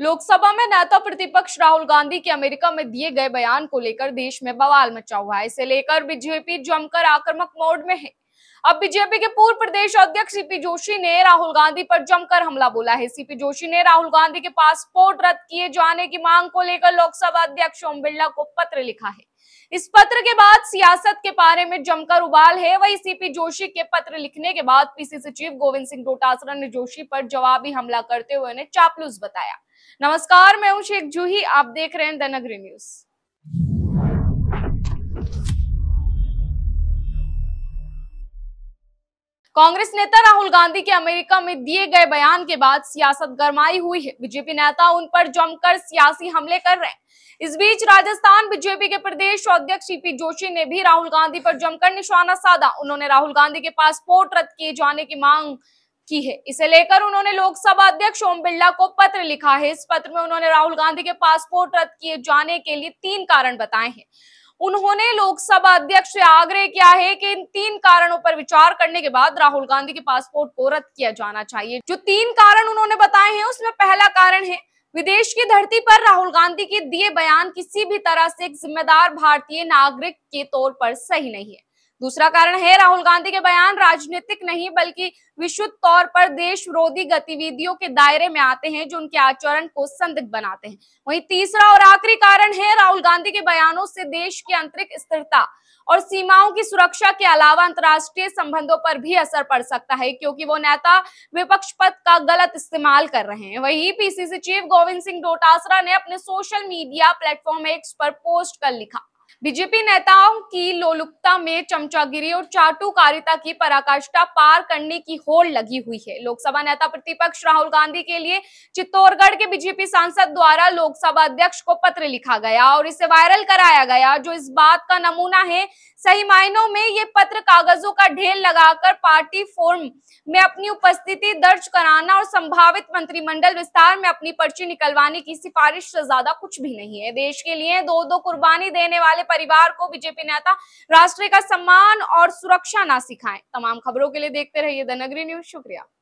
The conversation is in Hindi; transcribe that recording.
लोकसभा में नेता प्रतिपक्ष राहुल गांधी के अमेरिका में दिए गए बयान को लेकर देश में बवाल मचा हुआ है इसे लेकर बीजेपी जमकर आक्रामक मोड में है अब बीजेपी के पूर्व प्रदेश अध्यक्ष सीपी जोशी ने राहुल गांधी पर जमकर हमला बोला है सीपी जोशी ने राहुल गांधी के पासपोर्ट रद्द किए जाने की मांग को लेकर लोकसभा अध्यक्ष ओम बिरला को पत्र लिखा है इस पत्र के बाद सियासत के पारे में जमकर उबाल है वही सीपी जोशी के पत्र लिखने के बाद पीसी सचिव गोविंद सिंह डोटासरा ने जोशी पर जवाबी हमला करते हुए उन्हें चापलूस बताया नमस्कार मैं हूं शेख जूही आप देख रहे हैं द नगरी न्यूज कांग्रेस नेता राहुल गांधी के अमेरिका में दिए गए बयान के बाद सियासत गरमाई हुई है बीजेपी नेता उन पर जमकर सियासी हमले कर रहे हैं इस बीच राजस्थान बीजेपी के प्रदेश अध्यक्ष सीपी जोशी ने भी राहुल गांधी पर जमकर निशाना साधा उन्होंने राहुल गांधी के पासपोर्ट रद्द किए जाने की मांग की है इसे लेकर उन्होंने लोकसभा अध्यक्ष ओम बिरला को पत्र लिखा है इस पत्र में उन्होंने राहुल गांधी के पासपोर्ट रद्द किए जाने के लिए तीन कारण बताए हैं उन्होंने लोकसभा अध्यक्ष से आग्रह किया है कि इन तीन कारणों पर विचार करने के बाद राहुल गांधी के पासपोर्ट को रद्द किया जाना चाहिए जो तीन कारण उन्होंने बताए हैं उसमें पहला कारण है विदेश की धरती पर राहुल गांधी के दिए बयान किसी भी तरह से एक जिम्मेदार भारतीय नागरिक के तौर पर सही नहीं है दूसरा कारण है राहुल गांधी के बयान राजनीतिक नहीं बल्कि विशुद्ध तौर पर देश विरोधी गतिविधियों के दायरे में आते हैं जो उनके आचरण को संदिग्ध बनाते हैं वहीं तीसरा और आखिरी कारण है राहुल गांधी के बयानों से देश की आंतरिक स्थिरता और सीमाओं की सुरक्षा के अलावा अंतर्राष्ट्रीय संबंधों पर भी असर पड़ सकता है क्योंकि वो नेता विपक्ष पद का गलत इस्तेमाल कर रहे हैं वही पीसीसी चीफ गोविंद सिंह डोटासरा ने अपने सोशल मीडिया प्लेटफॉर्म एक्स पर पोस्ट कर लिखा बीजेपी नेताओं की लोलुपता में चमचागिरी और चाटुकारिता की पराकाष्ठा पार करने की होड़ लगी हुई है लोकसभा नेता प्रतिपक्ष राहुल गांधी के लिए चित्तौड़गढ़ के बीजेपी सांसद द्वारा लोकसभा अध्यक्ष को पत्र लिखा गया और इसे वायरल कराया गया जो इस बात का नमूना है सही मायनों में ये पत्र कागजों का ढेर लगाकर पार्टी फॉर्म में अपनी उपस्थिति दर्ज कराना और संभावित मंत्रिमंडल विस्तार में अपनी पर्ची निकलवाने की सिफारिश से ज्यादा कुछ भी नहीं है देश के लिए दो दो कुर्बानी देने वाले परिवार को बीजेपी नेता राष्ट्र का सम्मान और सुरक्षा ना सिखाए तमाम खबरों के लिए देखते रहिए द नगरी न्यूज शुक्रिया